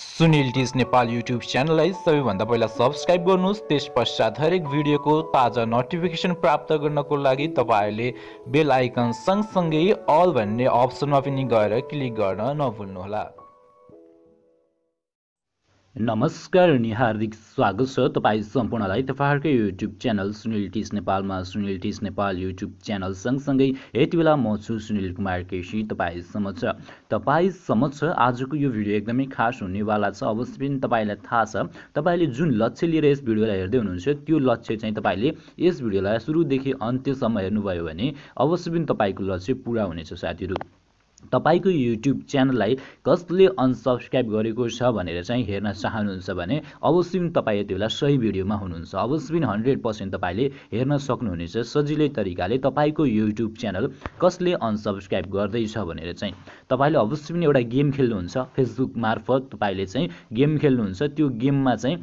सुनिल डिज नेपाल युट्युब च्यानललाई सबैभन्दा पहिला सब्सक्राइब गर्नुहोस् त्यस पश्चात हरेक भिडियोको ताजा नोटिफिकेसन प्राप्त गर्नको लागि तपाईँहरूले बेल आइकन सँगसँगै अल भन्ने अप्सनमा पनि गएर क्लिक गर्न नभुल्नुहोला नमस्कार अनि हार्दिक स्वागत छ तपाईँ सम्पूर्णलाई तपाईँहरूकै युट्युब च्यानल सुनिल टिस नेपालमा सुनिल टिस नेपाल युट्युब च्यानल सँगसँगै यति बेला म छु सुनिल कुमार केसी तपाईँ समक्ष तपाईँ समक्ष आजको यो भिडियो एकदमै खास हुनेवाला छ अवश्य पनि तपाईँलाई थाहा छ तपाईँले जुन लक्ष्य लिएर यस भिडियोलाई हेर्दै हुनुहुन्छ त्यो लक्ष्य चाहिँ तपाईँले यस भिडियोलाई सुरुदेखि अन्त्यसम्म हेर्नुभयो भने अवश्य पनि तपाईँको लक्ष्य पुरा हुनेछ साथीहरू तपाईँको युट्युब च्यानललाई कसले अनसब्सक्राइब गरेको छ भनेर चाहिँ हेर्न चाहनुहुन्छ भने अवश्य पनि तपाईँ यति बेला सही भिडियोमा हुनुहुन्छ अवश्य पनि हन्ड्रेड पर्सेन्ट तपाईँले हेर्न सक्नुहुनेछ सजिलै तरिकाले तपाईँको युट्युब च्यानल कसले अनसब्सक्राइब गर्दैछ भनेर चाहिँ तपाईँले अवश्य पनि एउटा गेम खेल्नुहुन्छ फेसबुक मार्फत तपाईँले चाहिँ गेम खेल्नुहुन्छ त्यो गेममा चाहिँ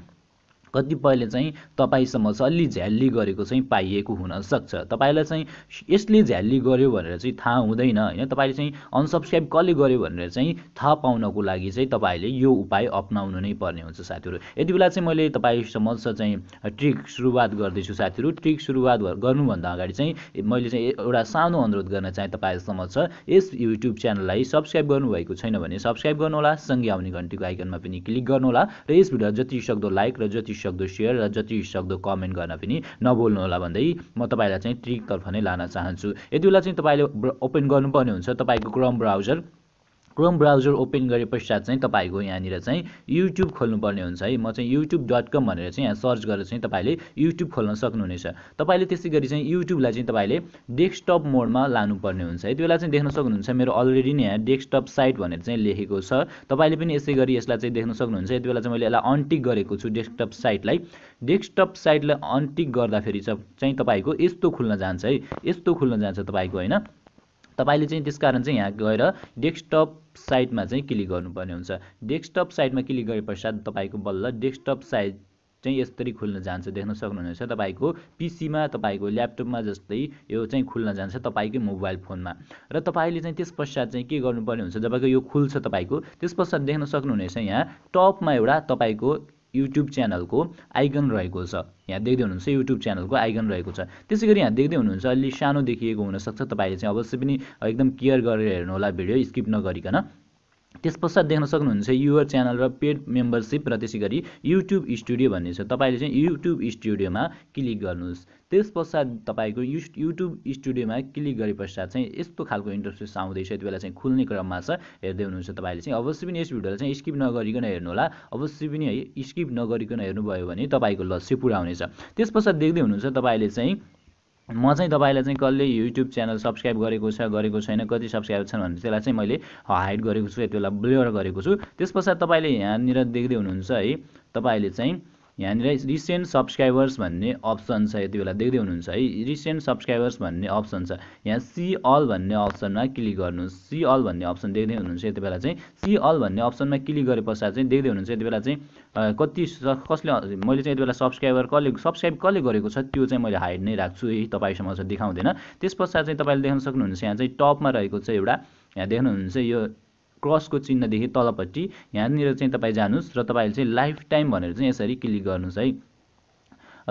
कतिपयले चाहिँ तपाईँसम्म चाहिँ अलि झ्याल्ली गरेको चाहिँ पाइएको हुनसक्छ तपाईँलाई चाहिँ यसले झ्याल्ली गर्यो भनेर चाहिँ थाहा हुँदैन होइन तपाईँले चाहिँ अनसब्सक्राइब कसले गर्यो भनेर चाहिँ थाहा पाउनको लागि चाहिँ तपाईँले यो उपाय अप्नाउनु नै पर्ने हुन्छ साथीहरू यति बेला चाहिँ मैले तपाईँसम्म चाहिँ ट्रिक सुरुवात गर्दैछु साथीहरू ट्रिक सुरुवात गर्नुभन्दा अगाडि चाहिँ मैले चाहिँ एउटा सानो अनुरोध गर्न चाहे तपाईँसम्म छ यस युट्युब च्यानललाई सब्सक्राइब गर्नुभएको छैन भने सब्सक्राइब गर्नुहोला सँगै आउने घन्टीको आइकनमा पनि क्लिक गर्नुहोला र यस भिडियो जति सक्दो लाइक र जति सक्दो सेयर र जति सक्दो कमेन्ट गर्न पनि नबोल्नु होला भन्दै म तपाईँलाई चाहिँ ट्रिकतर्फ नै लान चाहन्छु यति बेला चाहिँ तपाईँले ओपन गर्नुपर्ने हुन्छ तपाईँको क्रम ब्राउजर क्रोम ब्राउजर ओपन गरे पश्चात चाहिँ तपाईँको यहाँनिर चाहिँ युट्युब खोल्नुपर्ने हुन्छ है म चाहिँ युट्युब डट कम भनेर चाहिँ यहाँ सर्च गरेर चाहिँ तपाईँले युट्युब खोल्न सक्नुहुनेछ तपाईँले त्यसै गरी चाहिँ युट्युबलाई चाहिँ तपाईँले डेस्कटप मोडमा लानुपर्ने हुन्छ है त्यो बेला चाहिँ देख्न सक्नुहुन्छ मेरो अलरेडी नै यहाँ डेस्कटप साइट भनेर चाहिँ लेखेको छ तपाईँले पनि यसै गरी यसलाई चाहिँ देख्न सक्नुहुन्छ यति बेला चाहिँ मैले यसलाई अन्टिक गरेको छु डेस्कटप साइटलाई डेस्कटप साइटलाई अन्टिक गर्दाखेरि चाहिँ तपाईँको यस्तो खुल्न जान्छ है यस्तो खुल्न जान्छ तपाईँको होइन तपाईँले चाहिँ त्यस कारण चाहिँ यहाँ गएर डेस्कटप साइटमा चाहिँ क्लिक गर्नुपर्ने हुन्छ डेस्कटप साइटमा क्लिक गरे पश्चात तपाईँको बल्ल डेस्कटप साइट चाहिँ यसरी खुल्न जान्छ देख्न सक्नुहुनेछ तपाईँको पिसीमा तपाईँको ल्यापटपमा जस्तै यो चाहिँ खुल्न जान्छ तपाईँकै मोबाइल फोनमा र तपाईँले चाहिँ त्यस पश्चात चाहिँ के गर्नुपर्ने हुन्छ जब यो खुल्छ तपाईँको त्यस पश्चात देख्न सक्नुहुनेछ यहाँ टपमा एउटा तपाईँको युट्युब च्यानलको आइकन रहेको छ यहाँ देख्दै हुनुहुन्छ युट्युब च्यानलको आइकन रहेको छ त्यसै गरी यहाँ देख्दै हुनुहुन्छ अलि सानो देखिएको हुनसक्छ तपाईँले चाहिँ अवश्य पनि एकदम केयर गरेर हेर्नुहोला भिडियो स्किप नगरिकन त्यस पश्चात देख्न सक्नुहुन्छ युवर च्यानल र पेड मेम्बरसिप र त्यसै गरी युट्युब स्टुडियो भन्ने छ तपाईँले चाहिँ युट्युब स्टुडियोमा क्लिक गर्नुहोस् त्यस पश्चात तपाईँको यु युट्युब स्टुडियोमा क्लिक गरे पश्चात चाहिँ यस्तो खालको इन्टरफेस आउँदैछ यति बेला चाहिँ खुल्ने क्रममा छ हेर्दै हुनुहुन्छ तपाईँले चाहिँ अवश्य पनि यस भिडियोलाई चाहिँ स्किप नगरिकन होला अवश्य पनि है स्किप नगरिकन हेर्नुभयो भने तपाईँको लक्ष्य पुरा हुनेछ त्यस पश्चात देख्दै हुनुहुन्छ तपाईँले चाहिँ म चाहिँ तपाईँलाई चाहिँ कसले युट्युब च्यानल सब्सक्राइब गरेको छ गरेको छैन कति सब्सक्राइब छन् भने त्यसलाई चाहिँ मैले हाइड गरेको छु यति बेला ब्लर गरेको छु त्यस पश्चात तपाईँले यहाँनिर देख्दै हुनुहुन्छ है तपाईँले चाहिँ यहाँनिर रिसेन्ट सब्सक्राइबर्स भन्ने अप्सन छ यति बेला देख्दै हुनुहुन्छ है रिसेन्ट सब्सक्राइबर्स भन्ने अप्सन छ यहाँ सी अल भन्ने अप्सनमा क्लिक गर्नुहोस् सी अल भन्ने अप्सन देख्दै हुनुहुन्छ यति बेला चाहिँ सी अल भन्ने अप्सनमा क्लिक गरे पश्चात चाहिँ देख्दै हुनुहुन्छ यति बेला चाहिँ कति कसले मैले चाहिँ यति बेला सब्सक्राइबर कसले सब्सक्राइब कसले गरेको छ त्यो चाहिँ मैले हाइड नै राख्छु है तपाईँसँग चाहिँ देखाउँदैन त्यस पश्चात चाहिँ तपाईँले देख्न सक्नुहुन्छ यहाँ चाहिँ टपमा रहेको छ एउटा यहाँ देख्नुहुन्छ यो क्रसको चिह्नदेखि तलपट्टि यहाँनिर चाहिँ तपाईँ जानुहोस् र तपाईँले चाहिँ लाइफ टाइम भनेर चाहिँ यसरी क्लिक गर्नुहोस् है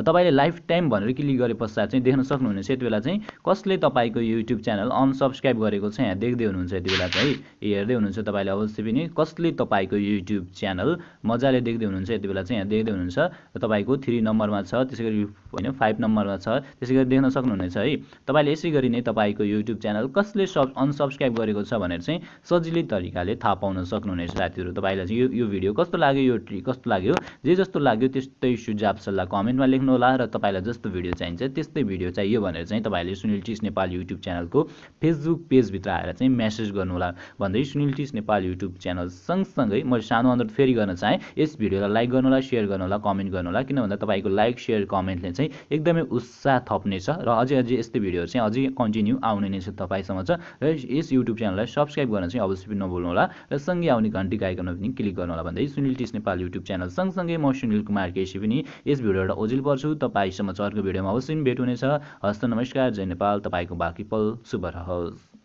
तपाईँले लाइफ टाइम भनेर क्लिक गरे पश्चात चाहिँ देख्न सक्नुहुनेछ यति बेला चाहिँ कसले तपाईँको युट्युब च्यानल अनसब्सक्राइब गरेको छ यहाँ देख्दै हुनुहुन्छ यति बेला चाहिँ हेर्दै हुनुहुन्छ तपाईँले अवश्य पनि कसले तपाईँको युट्युब च्यानल मजाले देख्दै हुनुहुन्छ यति बेला चाहिँ यहाँ देख्दै हुनुहुन्छ तपाईँको थ्री नम्बरमा छ त्यसै गरी होइन फाइभ नम्बरमा छ त्यसै गरी देख्न सक्नुहुनेछ है तपाईँले यसै गरी नै तपाईँको युट्युब च्यानल कसले सब अनसब्सक्राइब गरेको छ भनेर चाहिँ सजिलै तरिकाले थाहा पाउन सक्नुहुनेछ साथीहरू तपाईँलाई चाहिँ यो यो भिडियो कस्तो लाग्यो यो ट्रिक कस्तो लाग्यो जे जस्तो लाग्यो त्यस्तै सुझाव सल्लाह कमेन्टमा लेख्नु होला र तपाईँलाई जस्तो भिडियो चाहिन्छ त्यस्तै भिडियो चाहियो भनेर चाहिँ तपाईँले सुनिल टिस नेपाल युट्युब च्यानलको फेसबुक पेजभित्र आएर चाहिँ मेसेज गर्नुहोला भन्दै सुनिल टिस नेपाल युट्युब च्यानल सँगसँगै मैले सानो अनुरोध फेरि गर्न चाहेँ यस भिडियोलाई लाइक गर्नुहोला सेयर होला कमेन्ट गर्नुहोला किन भन्दा तपाईँको लाइक सेयर कमेन्टले चाहिँ एकदमै उत्साह थप्नेछ र अझै अझै यस्तै भिडियोहरू चाहिँ अझै कन्टिन्यू आउने नै छ तपाईँसम्म छ र यस युट्युब च्यानललाई सब्सक्राइब गर्न चाहिँ अवश्य पनि होला र सँगै आउने घन्टी आइकनमा पनि क्लिक गर्नु होला भन्दै सुनिल टिस नेपाल युट्युब च्यानल सँगसँगै म सुनिल कुमार केसी पनि यस भिडियोबाट ओजिल गर्छु तपाईँसम्म चर्को भिडियोमा अवश्य भेट हुनेछ हस्त नमस्कार जय नेपाल तपाईँको बाकी पल शुभ रहोस्